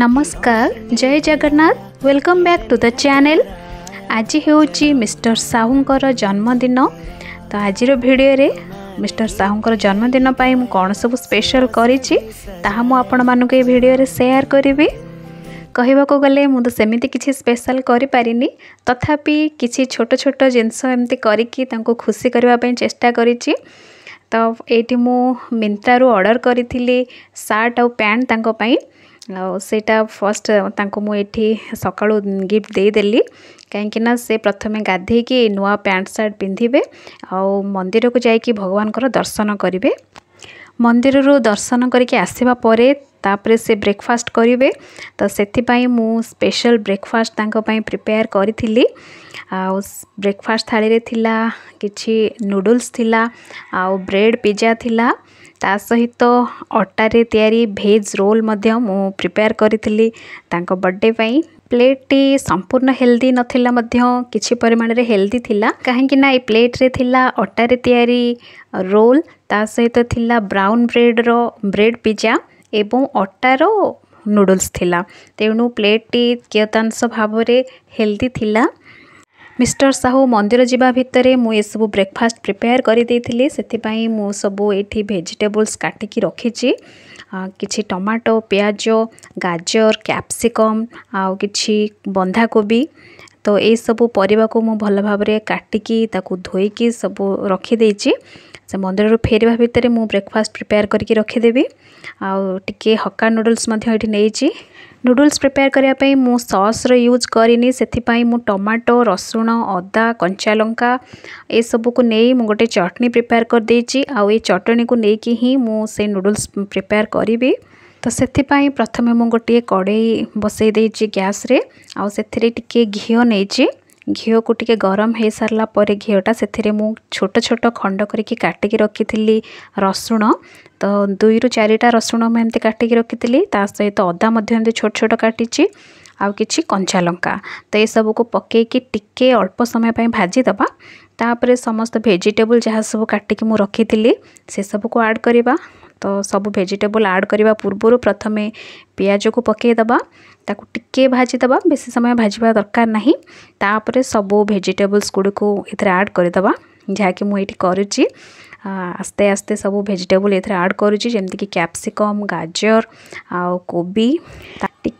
ନମସ୍କାର ଜୟ Jagannath welcome back to the channel ଆଜି ହେଉଛି ମିଷ୍ଟର ସାହୁଙ୍କର ଜନ୍ମଦିନ ତ ଆଜିର ଭିଡ଼ିଓରେ ମିଷ୍ଟର ସାହୁଙ୍କର ଜନ୍ମଦିନ ପାଇଁ ମୁଁ କ'ଣ ସବୁ ସ୍ପେଶାଲ୍ କରିଛି ତାହା ମୁଁ ଆପଣମାନଙ୍କୁ ଏଇ ଭିଡ଼ିଓରେ ସେୟାର କରିବି କହିବାକୁ ଗଲେ ମୁଁ ତ ସେମିତି କିଛି ସ୍ପେଶାଲ୍ କରିପାରିନି ତଥାପି କିଛି ଛୋଟ ଛୋଟ ଜିନିଷ ଏମିତି କରିକି ତାଙ୍କୁ ଖୁସି କରିବା ପାଇଁ ଚେଷ୍ଟା କରିଛି ତ ଏଇଠି ମୁଁ ମିନ୍ତ୍ରାରୁ ଅର୍ଡ଼ର କରିଥିଲି ସାର୍ଟ ଆଉ ପ୍ୟାଣ୍ଟ ତାଙ୍କ ପାଇଁ ଆଉ ସେଇଟା ଫାର୍ଷ୍ଟ ତାଙ୍କୁ ମୁଁ ଏଠି ସକାଳୁ ଗିଫ୍ଟ ଦେଇଦେଲି କାହିଁକିନା ସେ ପ୍ରଥମେ ଗାଧୋଇକି ନୂଆ ପ୍ୟାଣ୍ଟ ସାର୍ଟ ପିନ୍ଧିବେ ଆଉ ମନ୍ଦିରକୁ ଯାଇକି ଭଗବାନଙ୍କର ଦର୍ଶନ କରିବେ ମନ୍ଦିରରୁ ଦର୍ଶନ କରିକି ଆସିବା ପରେ ତାପରେ ସେ ବ୍ରେକ୍ଫାଷ୍ଟ କରିବେ ତ ସେଥିପାଇଁ ମୁଁ ସ୍ପେଶାଲ ବ୍ରେକ୍ଫାଷ୍ଟ ତାଙ୍କ ପାଇଁ ପ୍ରିପେୟାର କରିଥିଲି ଆଉ ବ୍ରେକ୍ଫାଷ୍ଟ ଥାଳିରେ ଥିଲା କିଛି ନୁଡ଼ୁଲ୍ସ ଥିଲା ଆଉ ବ୍ରେଡ଼ ପିଜା ଥିଲା ତା ସହିତ ଅଟାରେ ତିଆରି ଭେଜ୍ ରୋଲ୍ ମଧ୍ୟ ମୁଁ ପ୍ରିପେୟାର କରିଥିଲି ତାଙ୍କ ବର୍ଥଡ଼େ ପାଇଁ ପ୍ଲେଟ୍ଟି ସମ୍ପୂର୍ଣ୍ଣ ହେଲ୍ଦି ନଥିଲା ମଧ୍ୟ କିଛି ପରିମାଣରେ ହେଲ୍ଦି ଥିଲା କାହିଁକିନା ଏ ପ୍ଲେଟ୍ରେ ଥିଲା ଅଟାରେ ତିଆରି ରୋଲ୍ ତା ସହିତ ଥିଲା ବ୍ରାଉନ୍ ବ୍ରେଡ଼୍ର ବ୍ରେଡ୍ ପିଜା ଏବଂ ଅଟାର ନୁଡ଼ଲ୍ସ ଥିଲା ତେଣୁ ପ୍ଲେଟ୍ଟି କିୟତାଂଶ ଭାବରେ ହେଲ୍ଦି ଥିଲା ମିଷ୍ଟର ସାହୁ ମନ୍ଦିର ଯିବା ଭିତରେ ମୁଁ ଏସବୁ ବ୍ରେକଫାଷ୍ଟ ପ୍ରିପେୟାର କରିଦେଇଥିଲି ସେଥିପାଇଁ ମୁଁ ସବୁ ଏଇଠି ଭେଜିଟେବୁଲ୍ସ କାଟିକି ରଖିଛି କିଛି ଟମାଟୋ ପିଆଜ ଗାଜର କ୍ୟାପ୍ସିକମ୍ ଆଉ କିଛି ବନ୍ଧାକୋବି ତ ଏଇସବୁ ପରିବାକୁ ମୁଁ ଭଲ ଭାବରେ କାଟିକି ତାକୁ ଧୋଇକି ସବୁ ରଖିଦେଇଛି ସେ ମନ୍ଦିରରୁ ଫେରିବା ଭିତରେ ମୁଁ ବ୍ରେକଫାଷ୍ଟ ପ୍ରିପେୟାର କରିକି ରଖିଦେବି ଆଉ ଟିକିଏ ହକା ନୁଡ଼ଲ୍ସ ମଧ୍ୟ ଏଠି ନେଇଛି नूडल्स प्रिपेयर करने मुझ सूज करी से मुझ टमाटो रसुण अदा कंचा लंका यू को नहीं मुझे गोटे चटनी प्रिपेयर कर करदे चटनी को लेकिन ही मुझे नूडल्स प्रिपेयर करी तो से प्रथम मुझे गोटे कड़े बसई गैस रे घी नहीं ଘିଅକୁ ଟିକେ ଗରମ ହୋଇସାରିଲା ପରେ ଘିଅଟା ସେଥିରେ ମୁଁ ଛୋଟ ଛୋଟ ଖଣ୍ଡ କରିକି କାଟିକି ରଖିଥିଲି ରସୁଣ ତ ଦୁଇରୁ ଚାରିଟା ରସୁଣ ମୁଁ ଏମିତି କାଟିକି ରଖିଥିଲି ତା ସହିତ ଅଦା ମଧ୍ୟ ଏମିତି ଛୋଟ ଛୋଟ କାଟିଛି ଆଉ କିଛି କଞ୍ଚାଲଙ୍କା ତ ଏସବୁକୁ ପକାଇକି ଟିକିଏ ଅଳ୍ପ ସମୟ ପାଇଁ ଭାଜିଦେବା ତାପରେ ସମସ୍ତ ଭେଜିଟେବୁଲ ଯାହା ସବୁ କାଟିକି ମୁଁ ରଖିଥିଲି ସେସବୁକୁ ଆଡ଼୍ କରିବା तो सब भेजिटेबल आड करवा पूर्व प्रथम पिज को पकईदे भाजीद बेस समय भाजवा दरकार नहींपर सब भेजिटेबल्स गुड़ को आड करदे जहाँकि मुझे करुच्ची आस्ते आस्ते सब भेजिटेबल ये आड करमती कैप्सिकम गाजर आबी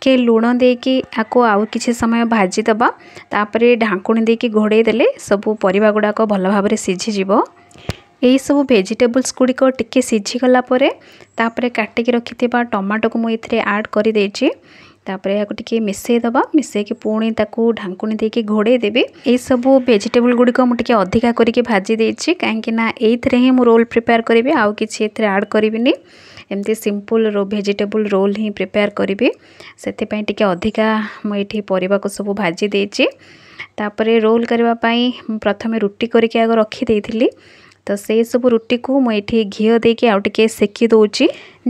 टे लुण देक आउ कि समय भाजीदेपर ढाकुणी देक घोड़ेदे सब पर गुड़ाक भल भाव सीझीज ଏହିସବୁ ଭେଜିଟେବଲ୍ସ ଗୁଡ଼ିକ ଟିକେ ସିଝିଗଲା ପରେ ତାପରେ କାଟିକି ରଖିଥିବା ଟମାଟୋକୁ ମୁଁ ଏଥିରେ ଆଡ଼୍ କରିଦେଇଛି ତାପରେ ଏହାକୁ ଟିକେ ମିଶାଇ ଦେବା ମିଶାଇକି ପୁଣି ତାକୁ ଢାଙ୍କୁଣି ଦେଇକି ଘୋଡ଼େଇ ଦେବି ଏହିସବୁ ଭେଜିଟେବୁଲ୍ ଗୁଡ଼ିକ ମୁଁ ଟିକେ ଅଧିକା କରିକି ଭାଜି ଦେଇଛି କାହିଁକି ନା ଏଇଥିରେ ହିଁ ମୁଁ ରୋଲ୍ ପ୍ରିପେୟାର କରିବି ଆଉ କିଛି ଏଥିରେ ଆଡ଼୍ କରିବିନି ଏମିତି ସିମ୍ପଲ୍ ଭେଜିଟେବୁଲ୍ ରୋଲ୍ ହିଁ ପ୍ରିପେୟାର କରିବି ସେଥିପାଇଁ ଟିକେ ଅଧିକା ମୁଁ ଏଇଠି ପରିବାକୁ ସବୁ ଭାଜି ଦେଇଛି ତାପରେ ରୋଲ୍ କରିବା ପାଇଁ ପ୍ରଥମେ ରୁଟି କରିକି ଆଗ ରଖିଦେଇଥିଲି ତ ସେହିସବୁ ରୁଟିକୁ ମୁଁ ଏଇଠି ଘିଅ ଦେଇକି ଆଉ ଟିକେ ସେକି ଦେଉଛି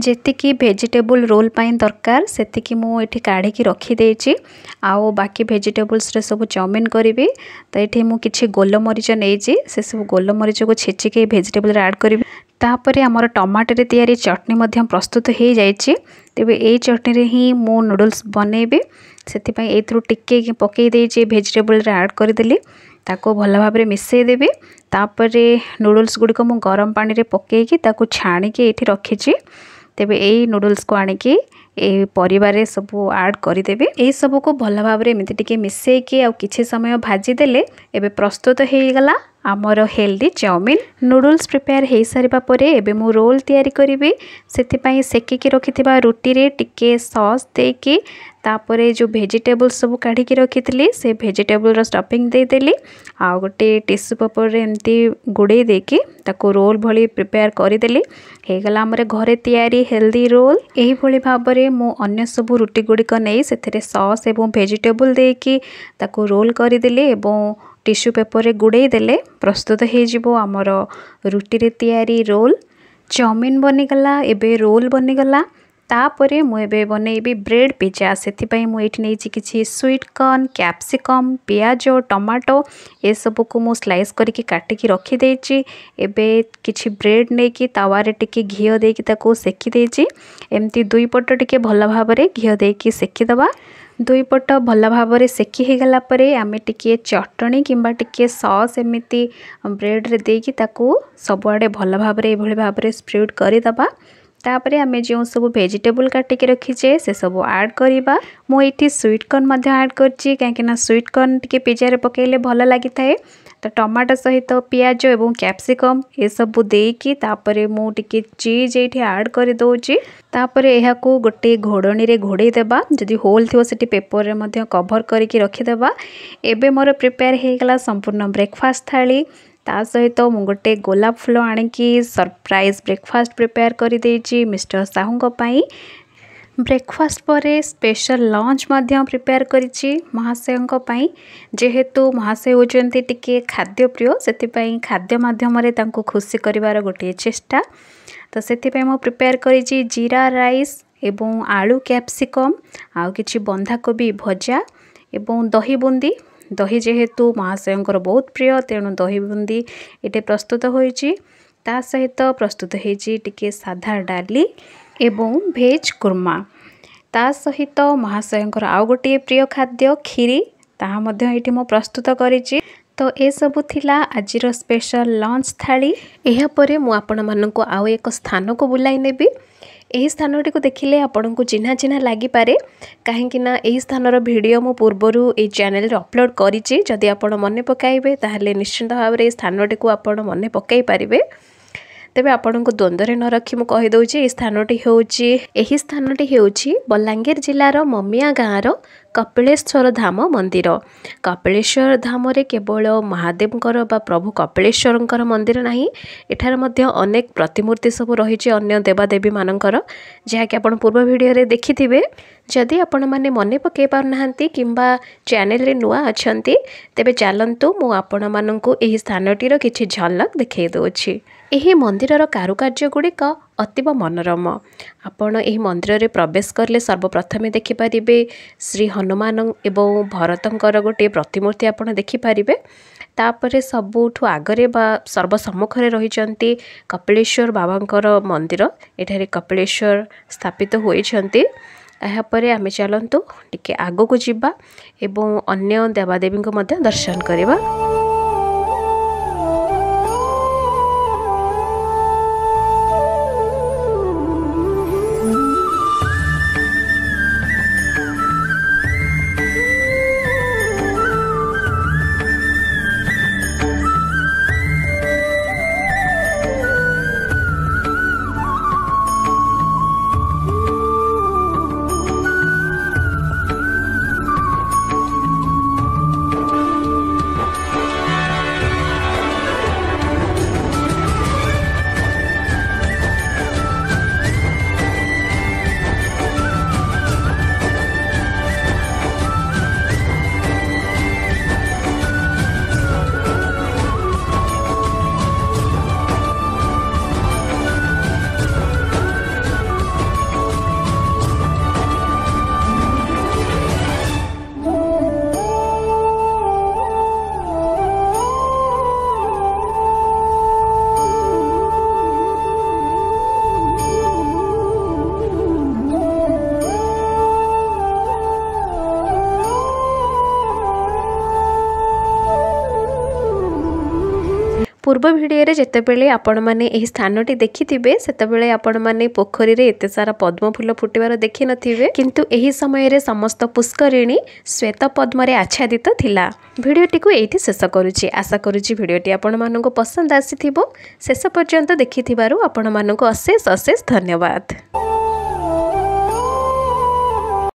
ଯେତିକି ଭେଜିଟେବୁଲ୍ ରୋଲ୍ ପାଇଁ ଦରକାର ସେତିକି ମୁଁ ଏଠି କାଢ଼ିକି ରଖିଦେଇଛି ଆଉ ବାକି ଭେଜିଟେବୁଲ୍ସରେ ସବୁ ଚାଉମିନ୍ କରିବି ତ ଏଠି ମୁଁ କିଛି ଗୋଲମରିଚ ନେଇଛି ସେସବୁ ଗୋଲମରିଚକୁ ଛେଚିକି ଭେଜିଟେବୁଲ୍ରେ ଆଡ଼୍ କରିବି ତାପରେ ଆମର ଟମାଟୋରେ ତିଆରି ଚଟଣି ମଧ୍ୟ ପ୍ରସ୍ତୁତ ହୋଇଯାଇଛି ତେବେ ଏଇ ଚଟଣିରେ ହିଁ ମୁଁ ନୁଡ଼ଲ୍ସ ବନେଇବି ସେଥିପାଇଁ ଏଇଥିରୁ ଟିକେ ପକାଇ ଦେଇଛି ଭେଜିଟେବୁଲ୍ରେ ଆଡ଼୍ କରିଦେଲି ତାକୁ ଭଲ ଭାବରେ ମିଶାଇ ଦେବି ତା'ପରେ ନୁଡ଼ଲ୍ସ ଗୁଡ଼ିକ ମୁଁ ଗରମ ପାଣିରେ ପକାଇକି ତାକୁ ଛାଣିକି ଏଇଠି ରଖିଛି ତେବେ ଏଇ ନୁଡ଼ଲ୍ସକୁ ଆଣିକି ଏଇ ପରିବାରେ ସବୁ ଆଡ଼୍ କରିଦେବେ ଏହିସବୁକୁ ଭଲ ଭାବରେ ଏମିତି ଟିକେ ମିଶାଇକି ଆଉ କିଛି ସମୟ ଭାଜିଦେଲେ ଏବେ ପ୍ରସ୍ତୁତ ହେଇଗଲା ଆମର ହେଲ୍ଦି ଚାଉମିନ୍ ନୁଡ଼ଲ୍ସ ପ୍ରିପେୟାର ହୋଇସାରିବା ପରେ ଏବେ ମୁଁ ରୋଲ୍ ତିଆରି କରିବି ସେଥିପାଇଁ ସେକିକି ରଖିଥିବା ରୁଟିରେ ଟିକେ ସସ୍ ଦେଇକି ତାପରେ ଯେଉଁ ଭେଜିଟେବୁଲ୍ସ ସବୁ କାଢ଼ିକି ରଖିଥିଲି ସେ ଭେଜିଟେବୁଲ୍ର ଷ୍ଟଫିଙ୍ଗ ଦେଇଦେଲି ଆଉ ଗୋଟେ ଟିସୁ ପେପର୍ରେ ଏମିତି ଗୁଡ଼େଇ ଦେଇକି ତାକୁ ରୋଲ୍ ଭଳି ପ୍ରିପେୟାର କରିଦେଲି ହେଇଗଲା ଆମର ଘରେ ତିଆରି ହେଲ୍ଦି ରୋଲ୍ ଏହିଭଳି ଭାବରେ ମୁଁ ଅନ୍ୟ ସବୁ ରୁଟିଗୁଡ଼ିକ ନେଇ ସେଥିରେ ସସ୍ ଏବଂ ଭେଜିଟେବୁଲ୍ ଦେଇକି ତାକୁ ରୋଲ୍ କରିଦେଲି ଏବଂ ଟିସୁ ପେପର୍ରେ ଗୁଡ଼େଇ ଦେଲେ ପ୍ରସ୍ତୁତ ହୋଇଯିବ ଆମର ରୁଟିରେ ତିଆରି ରୋଲ୍ ଚାଉମିନ୍ ବନିଗଲା ଏବେ ରୋଲ୍ ବନିଗଲା तापर मुझे बनईबी ब्रेड पिजा से मुझे स्वीट कर्न क्यासिकम पिज टमाटो ये सब कुछ स्लाइस करके काटिकी रखीदे एवं कि ब्रेड नहीं कि तवारे टी घी सेकी एमती दुईपट टे भल भाव घी देकी सेकीद दुईपट भल भाव सेकीगला आम टे चटनी कि एम ब्रेड्रेक ब्रेड्रे सबुआ भल भाव भाव स्प्रेड करदे ତାପରେ ଆମେ ଯେଉଁ ସବୁ ଭେଜିଟେବୁଲ୍ କାଟିକି ରଖିଛେ ସେସବୁ ଆଡ଼୍ କରିବା ମୁଁ ଏଇଠି ସୁଇଟ୍ କର୍ନ ମଧ୍ୟ ଆଡ଼୍ କରିଛି କାହିଁକିନା ସୁଇଟ୍ କର୍ନ ଟିକେ ପିଜାରେ ପକାଇଲେ ଭଲ ଲାଗିଥାଏ ତ ଟମାଟୋ ସହିତ ପିଆଜ ଏବଂ କ୍ୟାପ୍ସିକମ୍ ଏସବୁ ଦେଇକି ତାପରେ ମୁଁ ଟିକେ ଚିଜ୍ ଏଇଠି ଆଡ଼୍ କରିଦେଉଛି ତାପରେ ଏହାକୁ ଗୋଟେ ଘୋଡ଼ଣୀରେ ଘୋଡ଼େଇ ଦେବା ଯଦି ହୋଲ୍ ଥିବ ସେଠି ପେପରରେ ମଧ୍ୟ କଭର୍ କରିକି ରଖିଦେବା ଏବେ ମୋର ପ୍ରିପେୟାର ହୋଇଗଲା ସମ୍ପୂର୍ଣ୍ଣ ବ୍ରେକଫାଷ୍ଟ ଥାଳି ତା ସହିତ ମୁଁ ଗୋଟେ ଗୋଲାପ ଫୁଲ ଆଣିକି ସରପ୍ରାଇଜ୍ ବ୍ରେକଫାଷ୍ଟ ପ୍ରିପେୟାର କରିଦେଇଛି ମିଷ୍ଟର ସାହୁଙ୍କ ପାଇଁ ବ୍ରେକଫାଷ୍ଟ ପରେ ସ୍ପେଶାଲ ଲଞ୍ଚ ମଧ୍ୟ ପ୍ରିପେୟାର କରିଛି ମହାଶୟଙ୍କ ପାଇଁ ଯେହେତୁ ମହାଶୟ ହେଉଛନ୍ତି ଟିକିଏ ଖାଦ୍ୟପ୍ରିୟ ସେଥିପାଇଁ ଖାଦ୍ୟ ମାଧ୍ୟମରେ ତାଙ୍କୁ ଖୁସି କରିବାର ଗୋଟିଏ ଚେଷ୍ଟା ତ ସେଥିପାଇଁ ମୁଁ ପ୍ରିପେୟାର କରିଛି ଜିରା ରାଇସ୍ ଏବଂ ଆଳୁ କ୍ୟାପ୍ସିକମ୍ ଆଉ କିଛି ବନ୍ଧାକୋବି ଭଜା ଏବଂ ଦହି ବୁନ୍ଦି ଦହି ଯେହେତୁ ମହାଶୟଙ୍କର ବହୁତ ପ୍ରିୟ ତେଣୁ ଦହି ବୁନ୍ଦି ଏଠି ପ୍ରସ୍ତୁତ ହୋଇଛି ତା ସହିତ ପ୍ରସ୍ତୁତ ହୋଇଛି ଟିକିଏ ସାଧା ଡାଲି ଏବଂ ଭେଜ୍ କୁର୍ମା ତା ସହିତ ମହାଶୟଙ୍କର ଆଉ ଗୋଟିଏ ପ୍ରିୟ ଖାଦ୍ୟ କ୍ଷୀରି ତାହା ମଧ୍ୟ ଏଠି ମୁଁ ପ୍ରସ୍ତୁତ କରିଛି ତ ଏସବୁ ଥିଲା ଆଜିର ସ୍ପେଶାଲ ଲଞ୍ଚ ଥାଳି ଏହାପରେ ମୁଁ ଆପଣମାନଙ୍କୁ ଆଉ ଏକ ସ୍ଥାନକୁ ବୁଲାଇ ନେବି ଏହି ସ୍ଥାନଟିକୁ ଦେଖିଲେ ଆପଣଙ୍କୁ ଚିହ୍ନା ଚିହ୍ନା ଲାଗିପାରେ କାହିଁକିନା ଏହି ସ୍ଥାନର ଭିଡ଼ିଓ ମୁଁ ପୂର୍ବରୁ ଏହି ଚ୍ୟାନେଲରେ ଅପଲୋଡ଼ କରିଛି ଯଦି ଆପଣ ମନେ ପକାଇବେ ତାହେଲେ ନିଶ୍ଚିନ୍ତ ଭାବରେ ଏହି ସ୍ଥାନଟିକୁ ଆପଣ ମନେ ପକାଇ ପାରିବେ ତେବେ ଆପଣଙ୍କୁ ଦ୍ୱନ୍ଦ୍ୱରେ ନ ରଖି ମୁଁ କହିଦେଉଛି ଏହି ସ୍ଥାନଟି ହେଉଛି ଏହି ସ୍ଥାନଟି ହେଉଛି ବଲାଙ୍ଗୀର ଜିଲ୍ଲାର ମମିଆ ଗାଁର କପିଳେଶ୍ୱର ଧାମ ମନ୍ଦିର କପିଳେଶ୍ୱର ଧାମରେ କେବଳ ମହାଦେବଙ୍କର ବା ପ୍ରଭୁ କପିଳେଶ୍ୱରଙ୍କର ମନ୍ଦିର ନାହିଁ ଏଠାରେ ମଧ୍ୟ ଅନେକ ପ୍ରତିମୂର୍ତ୍ତି ସବୁ ରହିଛି ଅନ୍ୟ ଦେବାଦେବୀମାନଙ୍କର ଯାହାକି ଆପଣ ପୂର୍ବ ଭିଡ଼ିଓରେ ଦେଖିଥିବେ ଯଦି ଆପଣମାନେ ମନେ ପକାଇ ପାରୁନାହାନ୍ତି କିମ୍ବା ଚ୍ୟାନେଲରେ ନୂଆ ଅଛନ୍ତି ତେବେ ଚାଲନ୍ତୁ ମୁଁ ଆପଣମାନଙ୍କୁ ଏହି ସ୍ଥାନଟିର କିଛି ଝଲକ ଦେଖାଇ ଦେଉଛି ଏହି ମନ୍ଦିରର କାରୁକାର୍ଯ୍ୟ ଗୁଡ଼ିକ ଅତୀବ ମନୋରମ ଆପଣ ଏହି ମନ୍ଦିରରେ ପ୍ରବେଶ କଲେ ସର୍ବପ୍ରଥମେ ଦେଖିପାରିବେ ଶ୍ରୀ ହନୁମାନ ଏବଂ ଭରତଙ୍କର ଗୋଟିଏ ପ୍ରତିମୂର୍ତ୍ତି ଆପଣ ଦେଖିପାରିବେ ତାପରେ ସବୁଠୁ ଆଗରେ ବା ସର୍ବସମ୍ମୁଖରେ ରହିଛନ୍ତି କପିଳେଶ୍ୱର ବାବାଙ୍କର ମନ୍ଦିର ଏଠାରେ କପିଳେଶ୍ୱର ସ୍ଥାପିତ ହୋଇଛନ୍ତି ଏହାପରେ ଆମେ ଚାଲନ୍ତୁ ଟିକେ ଆଗକୁ ଯିବା ଏବଂ ଅନ୍ୟ ଦେବାଦେବୀଙ୍କୁ ମଧ୍ୟ ଦର୍ଶନ କରିବା ପୂର୍ବ ଭିଡ଼ିଓରେ ଯେତେବେଳେ ଆପଣମାନେ ଏହି ସ୍ଥାନଟି ଦେଖିଥିବେ ସେତେବେଳେ ଆପଣମାନେ ପୋଖରୀରେ ଏତେ ସାରା ପଦ୍ମ ଫୁଲ ଫୁଟିବାର ଦେଖିନଥିବେ କିନ୍ତୁ ଏହି ସମୟରେ ସମସ୍ତ ପୁଷ୍କରିଣୀ ଶ୍ୱେତ ପଦ୍ମରେ ଆଚ୍ଛାଦିତ ଥିଲା ଭିଡ଼ିଓଟିକୁ ଏଇଠି ଶେଷ କରୁଛି ଆଶା କରୁଛି ଭିଡ଼ିଓଟି ଆପଣମାନଙ୍କୁ ପସନ୍ଦ ଆସିଥିବ ଶେଷ ପର୍ଯ୍ୟନ୍ତ ଦେଖିଥିବାରୁ ଆପଣମାନଙ୍କୁ ଅଶେଷ ଅଶେଷ ଧନ୍ୟବାଦ